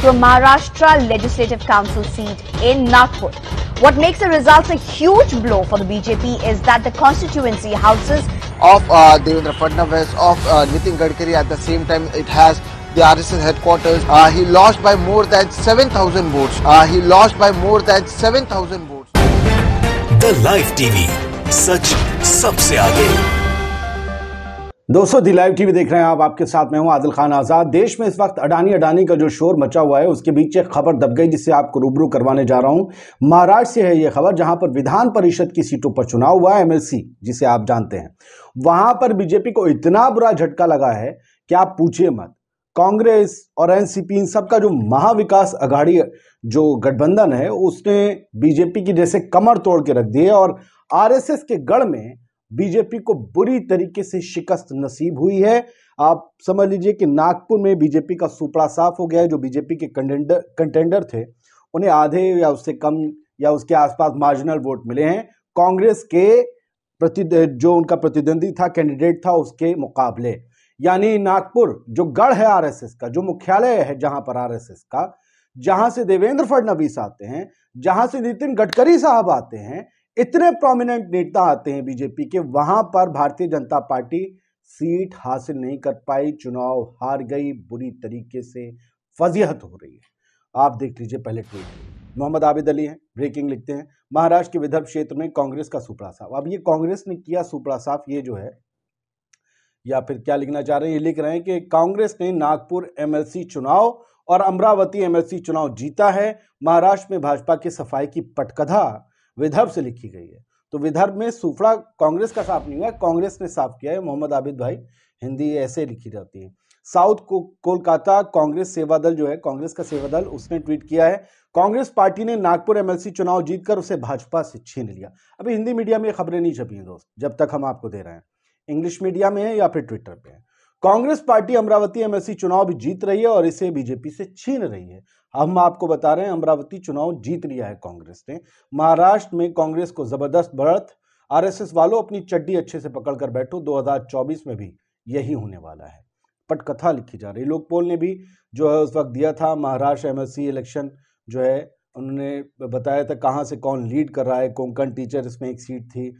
from Maharashtra Legislative Council seat in Nagpur. What makes the results a huge blow for the BJP is that the constituency houses of uh, Devendra Fadnavis, of uh, Nitin Gadkari at the same time it has the RSS headquarters. Uh, he lost by more than 7,000 votes. Uh, he lost by more than 7,000 votes. The Live TV. Such Sabse Aage. दोस्तों the live TV देख रहे हैं आप आपके साथ मैं हूं आदिल खान आज़ाद देश में इस वक्त अडानी अडानी का जो शोर मचा हुआ है उसके बीच एक खबर दब गई जिससे आपको रूबरू करवाने जा रहा हूं महाराष्ट्र से है ये खबर जहां पर विधान परिषद की सीटों पर चुनाव हुआ है एमएलसी जिसे आप जानते हैं वहां पर बीजेपी को इतना बुरा झटका लगा है कि आप पूछिए मत कांग्रेस और एनसीपी इन सबका जो महाविकास अघाड़ी जो गठबंधन है उसने बीजेपी की जैसे कमर तोड़ के रख दी है और आरएसएस के गढ़ में बीजेपी को बुरी तरीके से शिकस्त नसीब हुई है आप समझ लीजिए कि नागपुर में बीजेपी का सुपड़ा साफ हो गया है जो बीजेपी के कंटेंडर कंटेंडर थे उन्हें आधे या उससे कम या उसके आसपास मार्जिनल वोट मिले हैं कांग्रेस के प्रति जो उनका प्रतिद्वंदी था कैंडिडेट था उसके मुकाबले यानी नागपुर जो गढ़ है आरएसएस का जो मुख्यालय है जहां पर आरएसएस का जहां से देवेंद्र फडणवीस आते हैं जहां से नितिन गडकरी साहब आते हैं इतने प्रोमिनेंट नेता आते हैं बीजेपी के वहां पर भारतीय जनता पार्टी सीट हासिल नहीं कर पाई चुनाव हार गई बुरी तरीके से फजीहत हो रही है आप देख लीजिए पहले ट्वीट मोहम्मद आबिद अली हैं ब्रेकिंग लिखते हैं महाराष्ट्र के विदर्भ क्षेत्र में कांग्रेस का सुपड़ा साफ अब ये कांग्रेस ने किया सुपड़ा साफ ये जो है या फिर क्या लिखना चाह रहे हैं ये लिख रहे हैं कि कांग्रेस ने नागपुर एमएलसी चुनाव और अमरावती एमएलसी चुनाव जीता है महाराष्ट्र में भाजपा की सफाई की पटकथा विदर्भ से लिखी गई है तो विदर्भ में सूफड़ा कांग्रेस का साफ नहीं हुआ कांग्रेस ने साफ किया है मोहम्मद आबिद भाई हिंदी ऐसे लिखी जाती है साउथ को कोलकाता कांग्रेस सेवा दल जो है कांग्रेस का सेवा दल उसने ट्वीट किया है कांग्रेस पार्टी ने नागपुर एमएलसी चुनाव जीतकर उसे भाजपा से छीन लिया अभी हिंदी मीडिया में खबरें नहीं छपी हैं दोस्त जब तक हम आपको दे रहे हैं इंग्लिश मीडिया में है या फिर ट्विटर पे है कांग्रेस पार्टी अमरावती एमएससी चुनाव भी जीत रही है और इसे बीजेपी से छीन रही है हम आपको बता रहे हैं अमरावती चुनाव जीत लिया है कांग्रेस ने महाराष्ट्र में कांग्रेस को जबरदस्त बढ़त आरएसएस वालों अपनी चड्डी अच्छे से पकड़कर बैठो 2024 में भी यही होने वाला है पटकथा लिखी जा रही लोकपोल ने भी जो है उस वक्त दिया था महाराष्ट्र एमएससी इलेक्शन जो है उन्होंने बताया था कहाँ से कौन लीड कर रहा है कोंकण टीचर इसमें एक सीट थी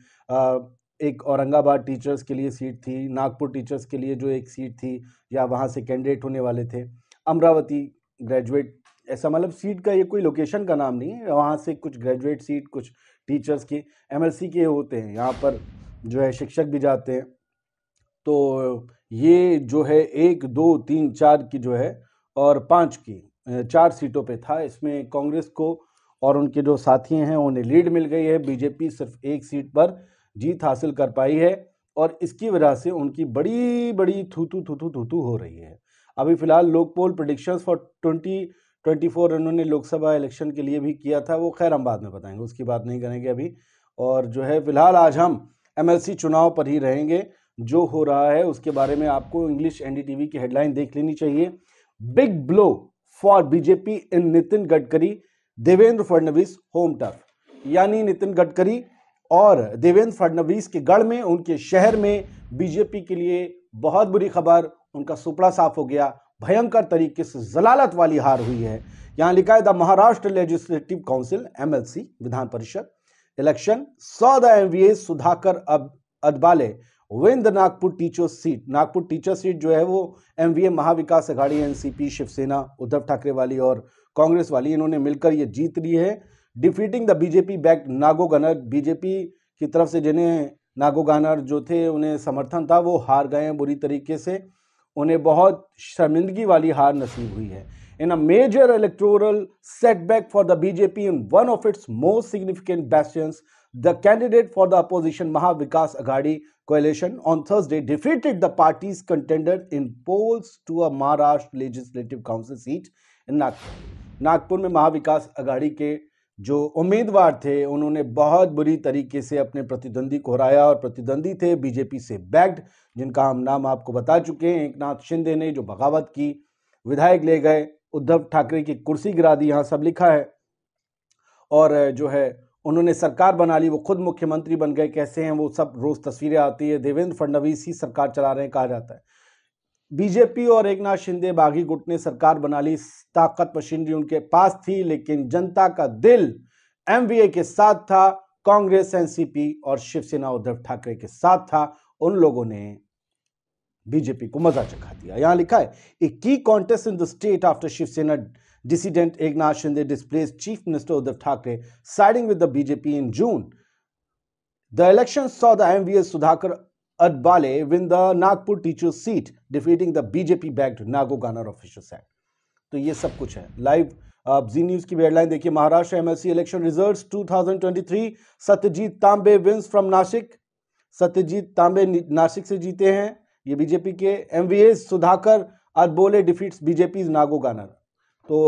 एक औरंगाबाद टीचर्स के लिए सीट थी नागपुर टीचर्स के लिए जो एक सीट थी या वहाँ से कैंडिडेट होने वाले थे अमरावती ग्रेजुएट ऐसा मतलब सीट का ये कोई लोकेशन का नाम नहीं है वहाँ से कुछ ग्रेजुएट सीट कुछ टीचर्स की एम के होते हैं यहाँ पर जो है शिक्षक भी जाते हैं तो ये जो है एक दो तीन चार की जो है और पाँच की चार सीटों पे था इसमें कांग्रेस को और उनके जो साथी हैं उन्हें लीड मिल गई है बीजेपी सिर्फ एक सीट पर जीत हासिल कर पाई है और इसकी वजह से उनकी बड़ी बड़ी थूथू थूथू थूथू हो रही है अभी फ़िलहाल लोकपोल prediction predictions for twenty twenty four उन्होंने लोकसभा इलेक्शन के लिए भी किया था वो खैर हम बाद में बताएंगे उसकी बात नहीं करेंगे अभी और जो है फ़िलहाल आज हम एम चुनाव पर ही रहेंगे जो हो रहा है उसके बारे में आपको इंग्लिश एन की हेडलाइन देख लेनी चाहिए big blow for BJP in Nitin Gadkari Devendra Fadnavis home turf यानी नितिन गडकरी और देवेंद्र फडणवीस के गढ़ में उनके शहर में बीजेपी के लिए बहुत बुरी खबर उनका सुपड़ा साफ हो गया भयंकर तरीके से जलालत वाली हार हुई है यहाँ लिखा है द महाराष्ट्र लेजिस्लेटिव काउंसिल एम Vidhan Parishad election saw the M Sudhakar अब Adbale win the Nagpur teacher seat Nagpur teacher seat जो है वो M V Mahavikas Aghadi NCP Shivsena Uddhav Thackeray वाली और कांग्रेस वाली इन्होंने मिलकर ये जीत ली है defeating the BJP back Nago Ganar BJP की तरफ से जिन्हें नागो गनर जो थे उन्हें समर्थन था वो हार गए हैं बुरी तरीके से उन्हें बहुत शर्मिंदगी वाली हार नसीब हुई है in a major electoral setback for the BJP in one of its most significant bastions the candidate for the opposition Mahavikas Aghadi coalition on Thursday defeated the party's contender in polls to a Maharashtra legislative council seat in Nagpur Nagpur में महाविकास अघाड़ी के जो उम्मीदवार थे उन्होंने बहुत बुरी तरीके से अपने प्रतिद्वंदी को हराया और प्रतिद्वंदी थे बीजेपी से बैग्ड जिनका हम नाम आपको बता चुके हैं एक नाथ शिंदे ने जो बगावत की विधायक ले गए उद्धव ठाकरे की कुर्सी गिरा दी यहाँ सब लिखा है और जो है उन्होंने सरकार बना ली वो खुद मुख्यमंत्री बन गए कैसे हैं वो सब रोज़ तस्वीरें आती है देवेंद्र फडणवीस ही सरकार चला रहे हैं कहा जाता है बीजेपी और एक नाथ शिंदे बागी गुट ने सरकार बना ली ताकत मशीनरी उनके पास थी लेकिन जनता का दिल एमवीए के साथ था कांग्रेस एनसीपी और शिवसेना उद्धव ठाकरे के साथ था उन लोगों ने बीजेपी को मजा चखा दिया यहां लिखा है a key contest in the state after Shivsena dissident Eknath Shinde displace chief minister Uddhav Thackeray siding with the BJP in June the election saw the MVS Sudhakar Adbale win the Nagpur teacher seat, defeating the BJP-backed Nago Ganar official set. तो ये सब कुछ है live आप जी news की headline देखिए Maharashtra MSC election results 2023 Satyajeet Tambe wins from Nashik Satyajit तांबे नासिक से जीते हैं ये बीजेपी के M Sudhakar Adbole defeats BJP Nago Ganar तो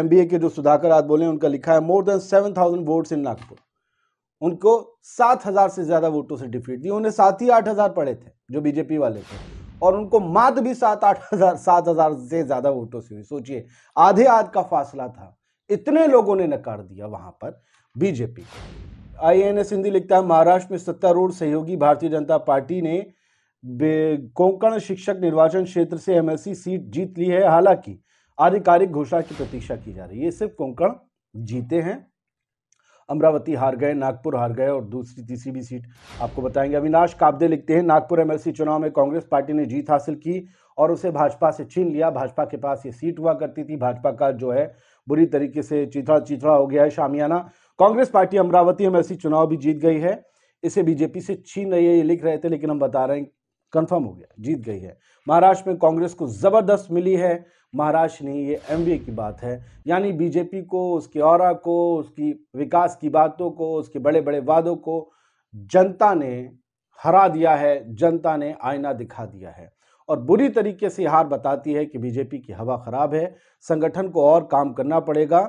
एमबीए के जो सुधाकर अदबोले उनका लिखा है more than seven thousand votes in Nagpur उनको सात हजार से ज्यादा वोटों से डिफीट दी उन्हें सात ही आठ हजार पड़े थे जो बीजेपी वाले थे और उनको मात भी सात आठ हजार सात हजार से ज्यादा वोटों से हुई सोचिए आधे आध का फासला था इतने लोगों ने नकार दिया वहां पर BJP I N S Hindi लिखता है महाराष्ट्र में सत्तारूढ़ सहयोगी भारतीय जनता पार्टी ने कोंकण शिक्षक निर्वाचन क्षेत्र से एमएससी सीट जीत ली है हालांकि आधिकारिक घोषणा की प्रतीक्षा की जा रही है ये सिर्फ कोंकण जीते हैं अमरावती हार गए नागपुर हार गए और दूसरी तीसरी भी सीट आपको बताएंगे अविनाश काब्दे लिखते हैं नागपुर एमएलसी चुनाव में कांग्रेस पार्टी ने जीत हासिल की और उसे भाजपा से छीन लिया भाजपा के पास ये सीट हुआ करती थी भाजपा का जो है बुरी तरीके से चिथड़ा चिथड़ा हो गया है शामियाना कांग्रेस पार्टी अमरावती एमएलसी चुनाव भी जीत गई है इसे बीजेपी से छीन रही है ये लिख रहे थे लेकिन हम बता रहे हैं कंफर्म हो गया जीत गई है महाराष्ट्र में कांग्रेस को जबरदस्त मिली है महाराष्ट्र नहीं ये एम की बात है यानी बीजेपी को उसके और को उसकी विकास की बातों को उसके बड़े बड़े वादों को जनता ने हरा दिया है जनता ने आईना दिखा दिया है और बुरी तरीके से हार बताती है कि बीजेपी की हवा खराब है संगठन को और काम करना पड़ेगा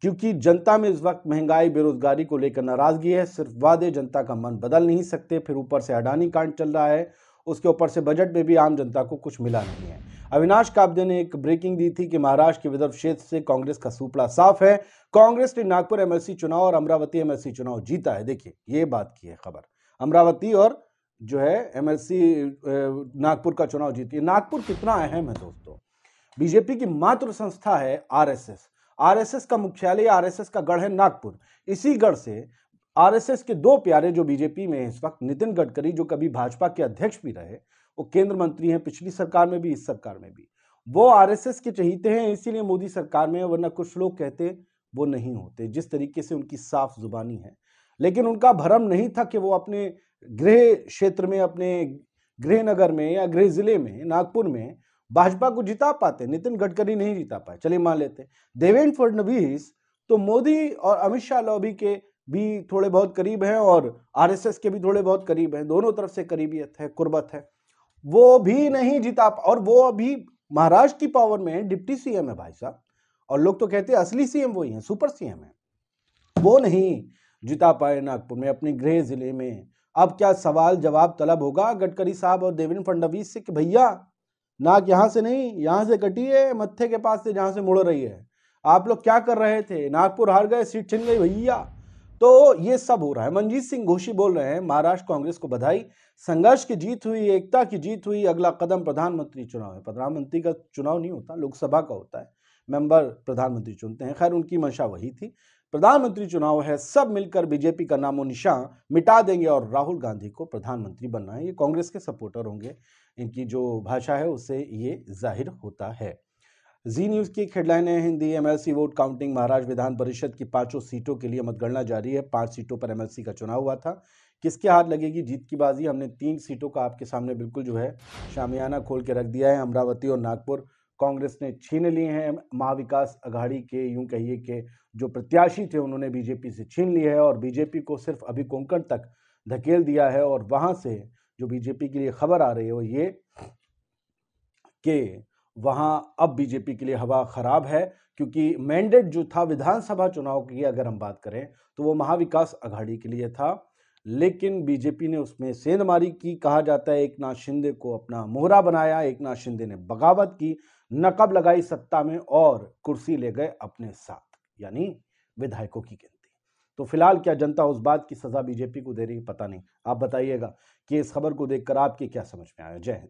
क्योंकि जनता में इस वक्त महंगाई बेरोजगारी को लेकर नाराजगी है सिर्फ वादे जनता का मन बदल नहीं सकते फिर ऊपर से अडानी कांड चल रहा है उसके ऊपर से बजट में भी आम जनता को कुछ मिला नहीं है अविनाश काब्दे ने एक ब्रेकिंग दी थी कि महाराष्ट्र के विदर्भ क्षेत्र से कांग्रेस का सुपड़ा साफ है कांग्रेस ने नागपुर एमएलसी चुनाव और अमरावती एमएलसी चुनाव जीता है देखिए ये बात की है खबर अमरावती और जो है एमएलसी नागपुर का चुनाव जीती है नागपुर कितना अहम है दोस्तों बीजेपी की मातृ संस्था है आरएसएस आरएसएस का मुख्यालय आरएसएस का गढ़ है नागपुर इसी गढ़ से आरएसएस के दो प्यारे जो बीजेपी में इस वक्त नितिन गडकरी जो कभी भाजपा के अध्यक्ष भी रहे वो केंद्र मंत्री हैं पिछली सरकार में भी इस सरकार में भी वो आरएसएस के चहीते हैं इसीलिए मोदी सरकार में वरना कुछ लोग कहते वो नहीं होते जिस तरीके से उनकी साफ जुबानी है लेकिन उनका भरम नहीं था कि वो अपने गृह क्षेत्र में अपने गृह नगर में या गृह जिले में नागपुर में भाजपा को जिता पाते नितिन गडकरी नहीं जिता पाए चलिए मान लेते देवेंद्र फडणवीस तो मोदी और अमित शाह लॉबी के भी थोड़े बहुत करीब हैं और आरएसएस के भी थोड़े बहुत करीब हैं दोनों तरफ से करीबियत है कुर्बत है वो भी नहीं जीता और वो अभी महाराष्ट्र की पावर में है डिप्टी सीएम है भाई साहब और लोग तो कहते हैं असली सीएम वही है सुपर सीएम है वो नहीं जिता पाए नागपुर में अपने गृह जिले में अब क्या सवाल जवाब तलब होगा गडकरी साहब और देवेंद्र फडणवीस से कि भैया नाक यहाँ से नहीं यहाँ से कटी है मत्थे के पास से जहाँ से मुड़ रही है आप लोग क्या कर रहे थे नागपुर हार गए सीट छिन गई भैया तो ये सब हो रहा है मनजीत सिंह घोषी बोल रहे हैं महाराष्ट्र कांग्रेस को बधाई संघर्ष की जीत हुई एकता की जीत हुई अगला कदम प्रधानमंत्री चुनाव है प्रधानमंत्री का चुनाव नहीं होता लोकसभा का होता है मेंबर प्रधानमंत्री चुनते हैं खैर उनकी मंशा वही थी प्रधानमंत्री चुनाव है सब मिलकर बीजेपी का नामो निशान मिटा देंगे और राहुल गांधी को प्रधानमंत्री बनना है ये कांग्रेस के सपोर्टर होंगे इनकी जो भाषा है उससे ये जाहिर होता है जी न्यूज़ की एक हेडलाइन है Hindi MLC vote counting Maharashtra Vidhan Parishad की पांचों सीटों के लिए मतगणना जारी है पांच सीटों पर एमएलसी का चुनाव हुआ था किसके हाथ लगेगी जीत की बाजी हमने तीन सीटों का आपके सामने बिल्कुल जो है शामियाना खोल के रख दिया है अमरावती और नागपुर कांग्रेस ने छीन लिए हैं महाविकास अघाड़ी के यूं कहिए कि जो प्रत्याशी थे उन्होंने बीजेपी से छीन लिया है और बीजेपी को सिर्फ अभी कोंकण तक धकेल दिया है और वहाँ से जो बीजेपी के लिए खबर आ रही है वो ये कि वहाँ अब बीजेपी के लिए हवा ख़राब है क्योंकि मैंडेट जो था विधानसभा चुनाव की अगर हम बात करें तो वो महाविकास अघाड़ी के लिए था लेकिन बीजेपी ने उसमें सेंधमारी की कहा जाता है एक नाथ शिंदे को अपना मोहरा बनाया एक नाथ शिंदे ने बगावत की नकब लगाई सत्ता में और कुर्सी ले गए अपने साथ यानी विधायकों की गिनती तो फिलहाल क्या जनता उस बात की सज़ा बीजेपी को दे रही है पता नहीं आप बताइएगा कि इस खबर को देखकर आपके क्या समझ में आया Jai Hind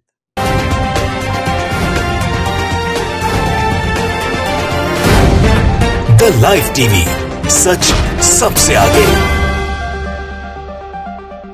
the live TV सच सबसे आगे